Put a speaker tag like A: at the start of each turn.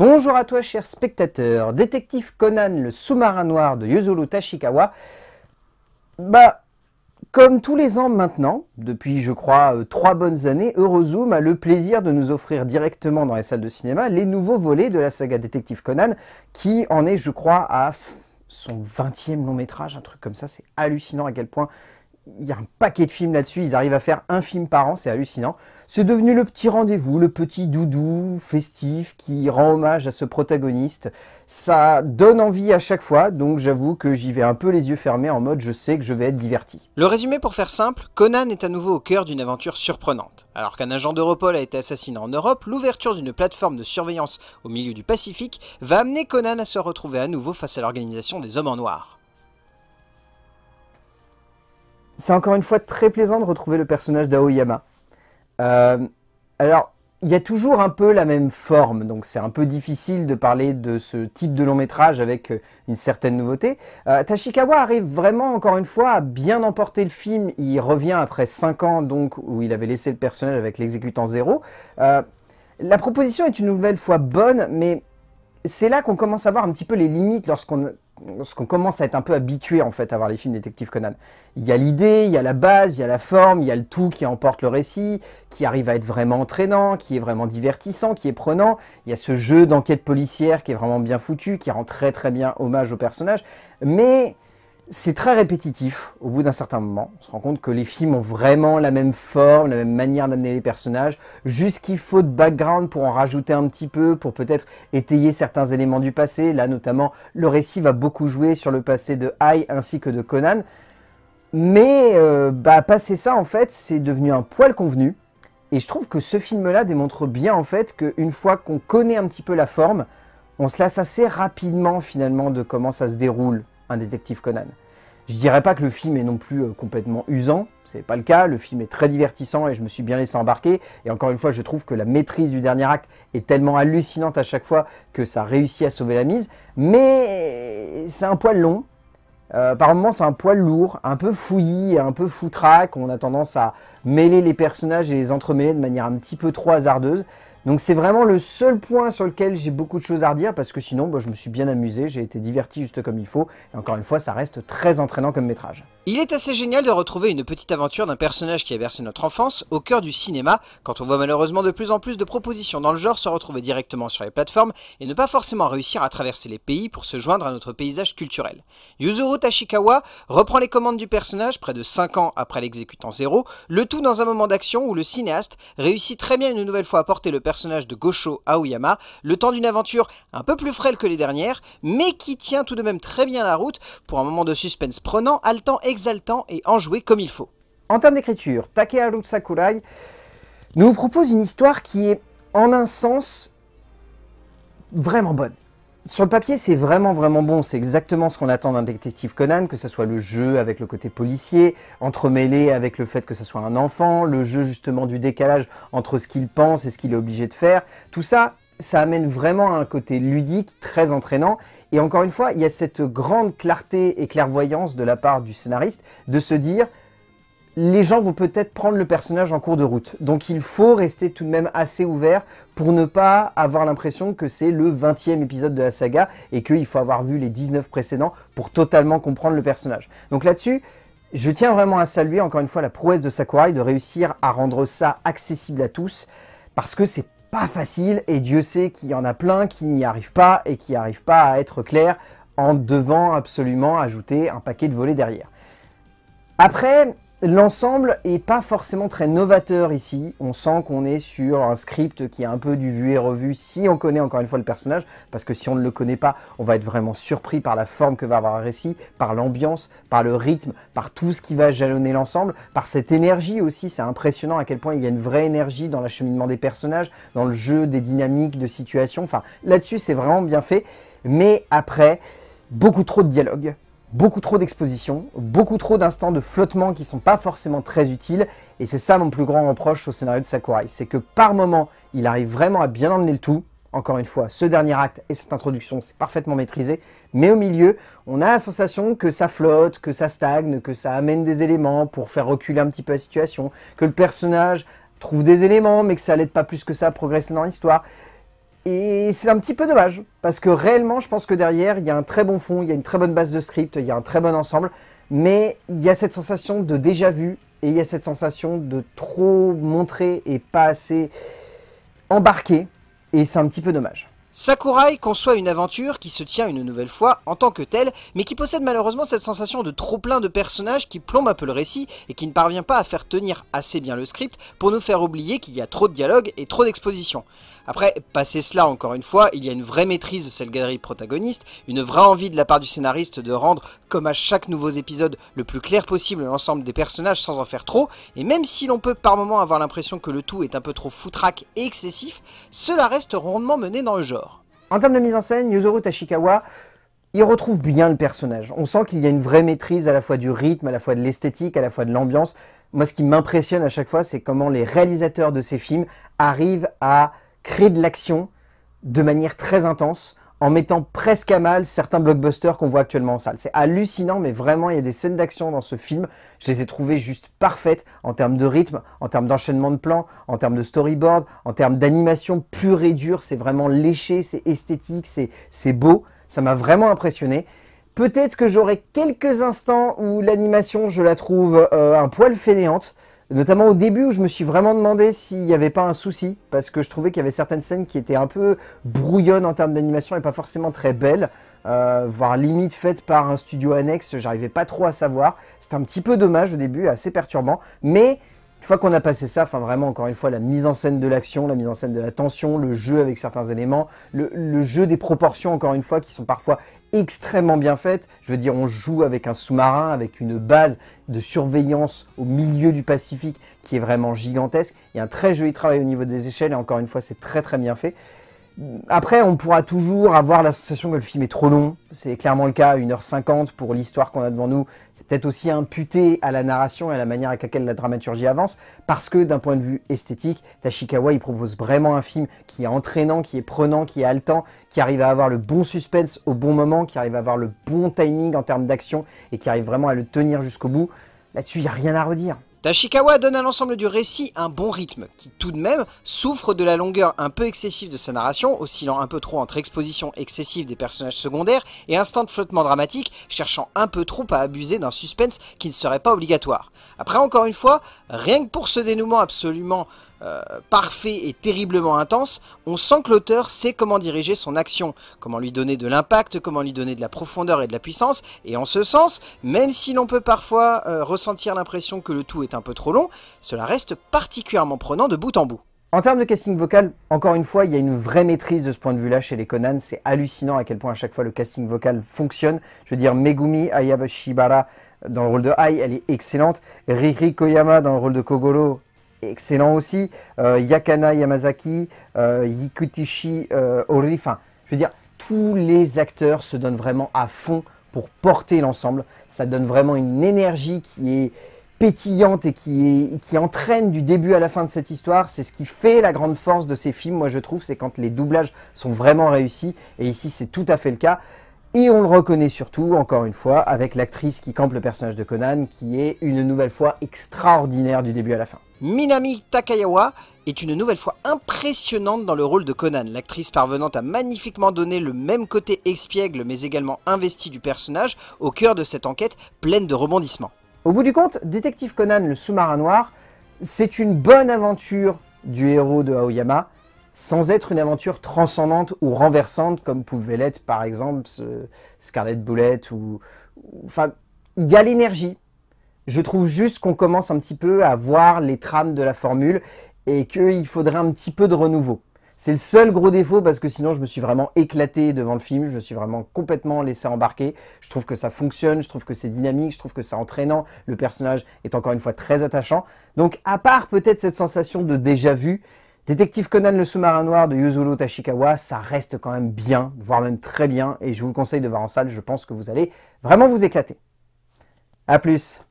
A: Bonjour à toi cher spectateur, détective Conan le sous-marin noir de Yuzuru Tashikawa. Bah, comme tous les ans maintenant, depuis je crois euh, trois bonnes années, Eurozoom a le plaisir de nous offrir directement dans les salles de cinéma les nouveaux volets de la saga détective Conan qui en est je crois à son 20e long métrage, un truc comme ça, c'est hallucinant à quel point il y a un paquet de films là-dessus, ils arrivent à faire un film par an, c'est hallucinant. C'est devenu le petit rendez-vous, le petit doudou festif qui rend hommage à ce protagoniste. Ça donne envie à chaque fois, donc j'avoue que j'y vais un peu les yeux fermés en mode je sais que je vais être diverti. Le résumé pour faire simple, Conan est à nouveau au cœur d'une aventure surprenante. Alors qu'un agent d'Europol a été assassiné en Europe, l'ouverture d'une plateforme de surveillance au milieu du Pacifique va amener Conan à se retrouver à nouveau face à l'organisation des hommes en noir c'est encore une fois très plaisant de retrouver le personnage d'Aoyama. Euh, alors, il y a toujours un peu la même forme, donc c'est un peu difficile de parler de ce type de long métrage avec euh, une certaine nouveauté. Euh, Tashikawa arrive vraiment, encore une fois, à bien emporter le film. Il revient après 5 ans, donc, où il avait laissé le personnage avec l'exécutant zéro. la proposition est une nouvelle fois bonne, mais c'est là qu'on commence à voir un petit peu les limites lorsqu'on ce qu'on commence à être un peu habitué en fait à voir les films détective Conan. Il y a l'idée, il y a la base, il y a la forme, il y a le tout qui emporte le récit, qui arrive à être vraiment entraînant, qui est vraiment divertissant, qui est prenant. Il y a ce jeu d'enquête policière qui est vraiment bien foutu, qui rend très très bien hommage au personnage. Mais c'est très répétitif au bout d'un certain moment. On se rend compte que les films ont vraiment la même forme, la même manière d'amener les personnages, juste qu'il faut de background pour en rajouter un petit peu, pour peut-être étayer certains éléments du passé. Là, notamment, le récit va beaucoup jouer sur le passé de Hai ainsi que de Conan. Mais, euh, bah, passer ça, en fait, c'est devenu un poil convenu. Et je trouve que ce film-là démontre bien, en fait, qu'une fois qu'on connaît un petit peu la forme, on se lasse assez rapidement, finalement, de comment ça se déroule un détective Conan. Je dirais pas que le film est non plus euh, complètement usant, c'est pas le cas, le film est très divertissant et je me suis bien laissé embarquer, et encore une fois je trouve que la maîtrise du dernier acte est tellement hallucinante à chaque fois que ça réussit à sauver la mise, mais c'est un poil long, euh, apparemment par c'est un poil lourd, un peu fouillis, un peu foutraque. On a tendance à mêler les personnages et les entremêler de manière un petit peu trop hasardeuse. Donc c'est vraiment le seul point sur lequel j'ai beaucoup de choses à redire parce que sinon bah, je me suis bien amusé, j'ai été diverti juste comme il faut et encore une fois ça reste très entraînant comme métrage. Il est assez génial de retrouver une petite aventure d'un personnage qui a bercé notre enfance au cœur du cinéma quand on voit malheureusement de plus en plus de propositions dans le genre se retrouver directement sur les plateformes et ne pas forcément réussir à traverser les pays pour se joindre à notre paysage culturel. Yuzuru Tachikawa reprend les commandes du personnage près de 5 ans après l'exécutant zéro, le tout dans un moment d'action où le cinéaste réussit très bien une nouvelle fois à porter le personnage personnage de Gosho Aoyama, le temps d'une aventure un peu plus frêle que les dernières, mais qui tient tout de même très bien la route pour un moment de suspense prenant, haletant, exaltant et enjoué comme il faut. En termes d'écriture, Takeharu Sakurai nous propose une histoire qui est, en un sens, vraiment bonne sur le papier, c'est vraiment vraiment bon. C'est exactement ce qu'on attend d'un détective Conan, que ce soit le jeu avec le côté policier, entremêlé avec le fait que ce soit un enfant, le jeu justement du décalage entre ce qu'il pense et ce qu'il est obligé de faire. Tout ça, ça amène vraiment à un côté ludique, très entraînant. Et encore une fois, il y a cette grande clarté et clairvoyance de la part du scénariste de se dire les gens vont peut-être prendre le personnage en cours de route. Donc il faut rester tout de même assez ouvert pour ne pas avoir l'impression que c'est le 20e épisode de la saga et qu'il faut avoir vu les 19 précédents pour totalement comprendre le personnage. Donc là-dessus, je tiens vraiment à saluer encore une fois la prouesse de Sakurai de réussir à rendre ça accessible à tous parce que c'est pas facile et Dieu sait qu'il y en a plein qui n'y arrivent pas et qui n'arrivent pas à être clairs en devant absolument ajouter un paquet de volets derrière. Après, L'ensemble est pas forcément très novateur ici. On sent qu'on est sur un script qui est un peu du vu et revu si on connaît encore une fois le personnage, parce que si on ne le connaît pas, on va être vraiment surpris par la forme que va avoir un récit, par l'ambiance, par le rythme, par tout ce qui va jalonner l'ensemble, par cette énergie aussi. C'est impressionnant à quel point il y a une vraie énergie dans l'acheminement des personnages, dans le jeu, des dynamiques, de situations. Enfin, là-dessus, c'est vraiment bien fait. Mais après, beaucoup trop de dialogues, beaucoup trop d'expositions, beaucoup trop d'instants de flottement qui sont pas forcément très utiles, et c'est ça mon plus grand reproche au scénario de Sakurai, c'est que par moment, il arrive vraiment à bien emmener le tout, encore une fois, ce dernier acte et cette introduction, c'est parfaitement maîtrisé, mais au milieu, on a la sensation que ça flotte, que ça stagne, que ça amène des éléments pour faire reculer un petit peu la situation, que le personnage trouve des éléments, mais que ça l'aide pas plus que ça à progresser dans l'histoire. Et c'est un petit peu dommage, parce que réellement, je pense que derrière, il y a un très bon fond, il y a une très bonne base de script, il y a un très bon ensemble, mais il y a cette sensation de déjà vu, et il y a cette sensation de trop montrer et pas assez embarqué, et c'est un petit peu dommage. Sakurai conçoit une aventure qui se tient une nouvelle fois en tant que telle, mais qui possède malheureusement cette sensation de trop plein de personnages qui plombe un peu le récit et qui ne parvient pas à faire tenir assez bien le script pour nous faire oublier qu'il y a trop de dialogues et trop d'exposition. Après, passer cela encore une fois, il y a une vraie maîtrise de cette galerie protagoniste, une vraie envie de la part du scénariste de rendre, comme à chaque nouveau épisode, le plus clair possible l'ensemble des personnages sans en faire trop, et même si l'on peut par moments avoir l'impression que le tout est un peu trop foutraque et excessif, cela reste rondement mené dans le genre. En termes de mise en scène, Yuzuru Tashikawa, il retrouve bien le personnage. On sent qu'il y a une vraie maîtrise à la fois du rythme, à la fois de l'esthétique, à la fois de l'ambiance. Moi, ce qui m'impressionne à chaque fois, c'est comment les réalisateurs de ces films arrivent à créer de l'action de manière très intense, en mettant presque à mal certains blockbusters qu'on voit actuellement en salle. C'est hallucinant, mais vraiment, il y a des scènes d'action dans ce film. Je les ai trouvées juste parfaites en termes de rythme, en termes d'enchaînement de plans, en termes de storyboard, en termes d'animation pure et dure. C'est vraiment léché, c'est esthétique, c'est beau. Ça m'a vraiment impressionné. Peut-être que j'aurai quelques instants où l'animation, je la trouve euh, un poil fainéante. Notamment au début où je me suis vraiment demandé s'il n'y avait pas un souci, parce que je trouvais qu'il y avait certaines scènes qui étaient un peu brouillonnes en termes d'animation et pas forcément très belles, euh, voire limite faites par un studio annexe, j'arrivais pas trop à savoir. c'est un petit peu dommage au début, assez perturbant, mais une fois qu'on a passé ça, enfin vraiment encore une fois la mise en scène de l'action, la mise en scène de la tension, le jeu avec certains éléments, le, le, jeu des proportions encore une fois qui sont parfois extrêmement bien faite. Je veux dire, on joue avec un sous-marin, avec une base de surveillance au milieu du Pacifique qui est vraiment gigantesque. Il y a un très joli travail au niveau des échelles et encore une fois, c'est très très bien fait. Après, on pourra toujours avoir la sensation que le film est trop long. C'est clairement le cas, 1h50 pour l'histoire qu'on a devant nous. C'est peut-être aussi imputé à la narration et à la manière avec laquelle la dramaturgie avance, parce que d'un point de vue esthétique, Tashikawa, il propose vraiment un film qui est entraînant, qui est prenant, qui est haletant, qui arrive à avoir le bon suspense au bon moment, qui arrive à avoir le bon timing en termes d'action, et qui arrive vraiment à le tenir jusqu'au bout. Là-dessus, il n'y a rien à redire. Tashikawa donne à l'ensemble du récit un bon rythme, qui tout de même souffre de la longueur un peu excessive de sa narration, oscillant un peu trop entre exposition excessive des personnages secondaires et instant de flottement dramatique, cherchant un peu trop à abuser d'un suspense qui ne serait pas obligatoire. Après encore une fois, rien que pour ce dénouement absolument euh, parfait et terriblement intense, on sent que l'auteur sait comment diriger son action, comment lui donner de l'impact, comment lui donner de la profondeur et de la puissance, et en ce sens, même si l'on peut parfois euh, ressentir l'impression que le tout est un peu trop long, cela reste particulièrement prenant de bout en bout. En termes de casting vocal, encore une fois, il y a une vraie maîtrise de ce point de vue-là chez les Conan. C'est hallucinant à quel point à chaque fois le casting vocal fonctionne. Je veux dire, Megumi Ayabashibara dans le rôle de Ai, elle est excellente. Riri Koyama dans le rôle de Kogoro, excellent aussi. Euh, Yakana Yamazaki, euh, Yikutishi euh, Ori, enfin, je veux dire, tous les acteurs se donnent vraiment à fond pour porter l'ensemble. Ça donne vraiment une énergie qui est pétillante et qui, qui entraîne du début à la fin de cette histoire. C'est ce qui fait la grande force de ces films, moi je trouve, c'est quand les doublages sont vraiment réussis. Et ici, c'est tout à fait le cas. Et on le reconnaît surtout, encore une fois, avec l'actrice qui campe le personnage de Conan, qui est une nouvelle fois extraordinaire du début à la fin. Minami Takayawa est une nouvelle fois impressionnante dans le rôle de Conan. L'actrice parvenant à magnifiquement donner le même côté expiègle mais également investi du personnage au cœur de cette enquête pleine de rebondissements. Au bout du compte, Détective Conan le sous-marin noir, c'est une bonne aventure du héros de Aoyama, sans être une aventure transcendante ou renversante comme pouvait l'être par exemple Scarlet Bullet ou... Enfin, il y a l'énergie, je trouve juste qu'on commence un petit peu à voir les trames de la formule et qu'il faudrait un petit peu de renouveau. C'est le seul gros défaut parce que sinon je me suis vraiment éclaté devant le film, je me suis vraiment complètement laissé embarquer. Je trouve que ça fonctionne, je trouve que c'est dynamique, je trouve que c'est entraînant, le personnage est encore une fois très attachant. Donc à part peut-être cette sensation de déjà vu, Détective Conan le sous-marin noir de Yuzuru Tashikawa, ça reste quand même bien, voire même très bien, et je vous le conseille de voir en salle, je pense que vous allez vraiment vous éclater. A plus